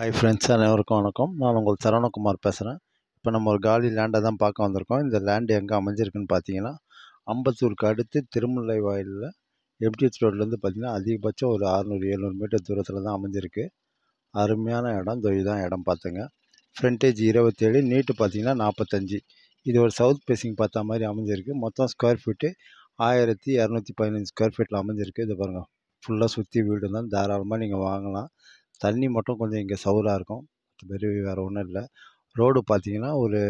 hi friends அனைவருக்கும் வணக்கம் நான் உங்கள் சரவணகுமார் பேசுகிறேன் இப்போ நம்ம ஒரு காலி லேண்டை தான் பார்க்க வந்திருக்கோம் இந்த லேண்டு எங்கே அமைஞ்சிருக்குன்னு பார்த்தீங்கன்னா அம்பத்தூருக்கு அடுத்து திருமுல்லை வாயிலில் எம்டிஎஸ் ரோட்லேருந்து பார்த்திங்கன்னா அதிகபட்சம் ஒரு அறுநூறு எழுநூறு மீட்டர் தூரத்தில் தான் அமைஞ்சிருக்கு அருமையான இடம் தொழில் தான் இடம் பார்த்துங்க ஃப்ரண்டேஜ் இருபத்தேழு நீட்டு பார்த்தீங்கன்னா நாற்பத்தஞ்சு இது ஒரு சவுத் பேசிங் பார்த்த மாதிரி அமைஞ்சிருக்கு மொத்தம் ஸ்கொயர் ஃபீட்டு ஆயிரத்தி இரநூத்தி பதினஞ்சு ஸ்கொயர் ஃபீட்டில் அமைஞ்சிருக்கு இது பாருங்கள் ஃபுல்லாக சுற்றி வீடு தான் தாராளமாக நீங்கள் வாங்கலாம் தண்ணி மட்டும் கொஞ்சம் இங்கே சவுராக இருக்கும் மற்றபடி வேறு ஒன்றும் இல்லை ரோடு பார்த்தீங்கன்னா ஒரு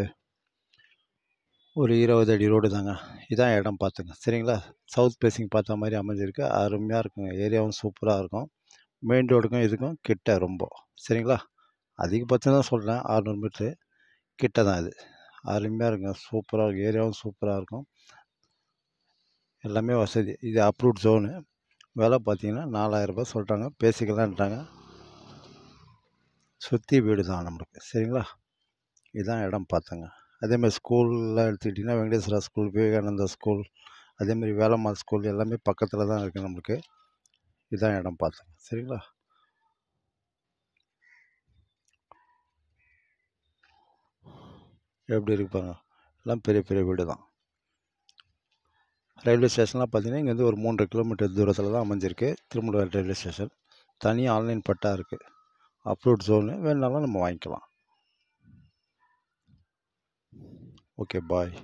ஒரு இருபது அடி ரோடு தாங்க இதான் இடம் பார்த்துங்க சரிங்களா சவுத் பேசிங் பார்த்த மாதிரி அமைஞ்சிருக்கு அருமையாக இருக்குங்க ஏரியாவும் சூப்பராக இருக்கும் மெயின் ரோடுக்கும் இதுக்கும் கிட்ட ரொம்ப சரிங்களா அதிகபட்சம் தான் சொல்கிறேன் ஆறுநூறு மீட்ரு கிட்ட தான் இது அருமையாக இருக்குங்க சூப்பராக இருக்கும் ஏரியாவும் சூப்பராக இருக்கும் எல்லாமே வசதி இது அப்ரூவ்ட் ஜோனு வேலை பார்த்தீங்கன்னா நாலாயிரரூபா சொல்கிறாங்க பேசிக்கலான்ட்டாங்க சுற்றி வீடு தான் நம்மளுக்கு சரிங்களா இதுதான் இடம் பார்த்தங்க அதேமாதிரி ஸ்கூலில் எடுத்துக்கிட்டிங்கன்னா வெங்கடேஸ்வரா ஸ்கூல் விவேகானந்தா ஸ்கூல் அதேமாதிரி வேலம்மாள் ஸ்கூல் எல்லாமே பக்கத்தில் தான் இருக்குது நம்மளுக்கு இதுதான் இடம் பார்த்தோங்க சரிங்களா எப்படி இருக்கு பாருங்கள் எல்லாம் பெரிய பெரிய வீடு தான் ரயில்வே ஸ்டேஷன்லாம் பார்த்தீங்கன்னா இங்கே வந்து ஒரு மூன்று கிலோமீட்டர் தூரத்தில் தான் அமைஞ்சிருக்கு திருமணம் ரயில்வே ஸ்டேஷன் தனியாக ஆன்லைன் பட்டா இருக்குது அப்ரூவ்ட் ஜோனு வேணாலும் நம்ம வாங்கிக்கலாம் ஓகே பாய்